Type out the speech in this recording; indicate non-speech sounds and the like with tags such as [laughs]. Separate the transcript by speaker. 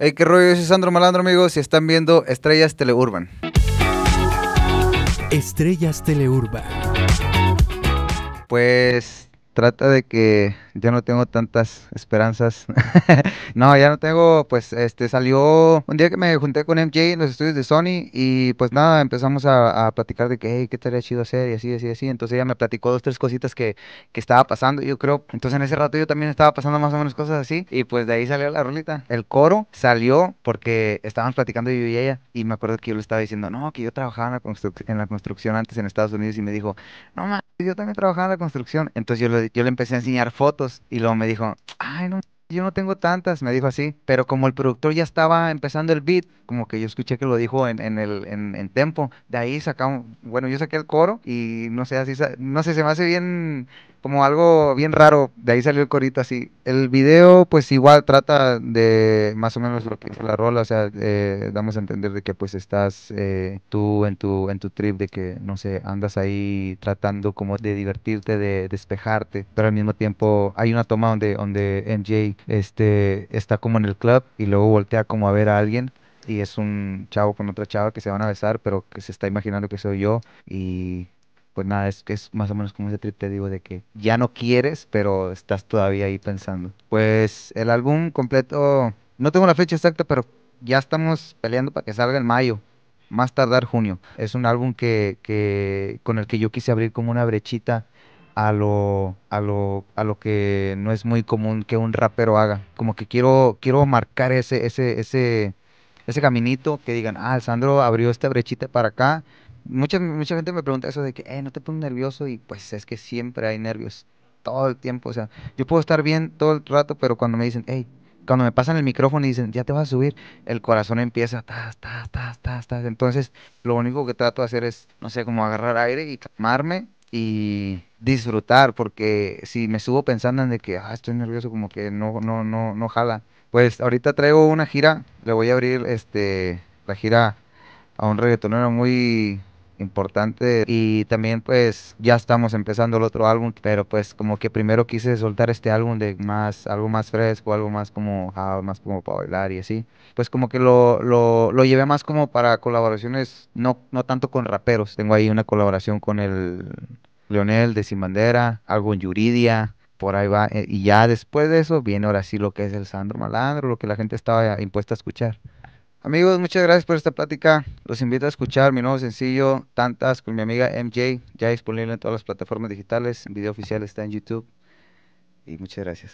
Speaker 1: Hey, qué rollo, soy Sandro Malandro, amigos, y están viendo Estrellas Teleurban. Estrellas Teleurban. Pues trata de que ya no tengo tantas esperanzas. [laughs] no, ya no tengo, pues, este, salió un día que me junté con MJ en los estudios de Sony y pues nada, empezamos a, a platicar de que, hey, qué estaría chido hacer y así, así, así. Entonces ella me platicó dos, tres cositas que, que estaba pasando, yo creo. Entonces en ese rato yo también estaba pasando más o menos cosas así y pues de ahí salió la rolita. El coro salió porque estábamos platicando yo y ella y me acuerdo que yo le estaba diciendo, no, que yo trabajaba en la, construcción antes en Estados Unidos y me dijo, no, más. yo también trabajaba en la construcción. Entonces yo le eh, yo le empecé a enseñar fotos y luego me dijo, ay, no, yo no tengo tantas, me dijo así, pero como el productor ya estaba empezando el beat, como que yo escuché que lo dijo en, en el en, en tempo, de ahí sacamos, bueno, yo saqué el coro y no sé, así, no sé, se me hace bien como algo bien raro, de ahí salió el corito así. El video pues igual trata de más o menos lo que la rola, o sea, eh, damos a entender de que pues estás eh, tú en tu, en tu trip, de que no sé, andas ahí tratando como de divertirte, de despejarte, pero al mismo tiempo hay una toma donde, donde MJ este, está como en el club y luego voltea como a ver a alguien y es un chavo con otra chava que se van a besar, pero que se está imaginando que soy yo y pues nada, es, es más o menos como ese trip te digo de que ya no quieres, pero estás todavía ahí pensando. Pues el álbum completo, no tengo la fecha exacta, pero ya estamos peleando para que salga en mayo, más tardar junio. Es un álbum que, que con el que yo quise abrir como una brechita a lo, a lo, a lo que no es muy común que un rapero haga. Como que quiero, quiero marcar ese, ese, ese, ese caminito que digan, ah, Sandro abrió esta brechita para acá Mucha, mucha gente me pregunta eso de que, eh, no te pones nervioso y pues es que siempre hay nervios, todo el tiempo, o sea, yo puedo estar bien todo el rato, pero cuando me dicen, hey, cuando me pasan el micrófono y dicen, ya te vas a subir, el corazón empieza, tas, tas, tas, tas, entonces lo único que trato de hacer es, no sé, como agarrar aire y calmarme y disfrutar, porque si me subo pensando en de que, ah, estoy nervioso, como que no, no, no, no jala. Pues ahorita traigo una gira, le voy a abrir este, la gira a un reggaetonero muy importante y también pues ya estamos empezando el otro álbum pero pues como que primero quise soltar este álbum de más algo más fresco algo más como más como para bailar y así pues como que lo, lo, llevé más como para colaboraciones no no tanto con raperos tengo ahí una colaboración con el Leonel de Sin algo en Yuridia por ahí va eh, y ya después de eso viene ahora sí lo que es el Sandro Malandro lo que la gente estaba impuesta a escuchar Amigos, muchas gracias por esta plática. Los invito a escuchar mi nuevo sencillo, Tantas, con mi amiga MJ, ya disponible en todas las plataformas digitales. El video oficial está en YouTube. Y muchas gracias.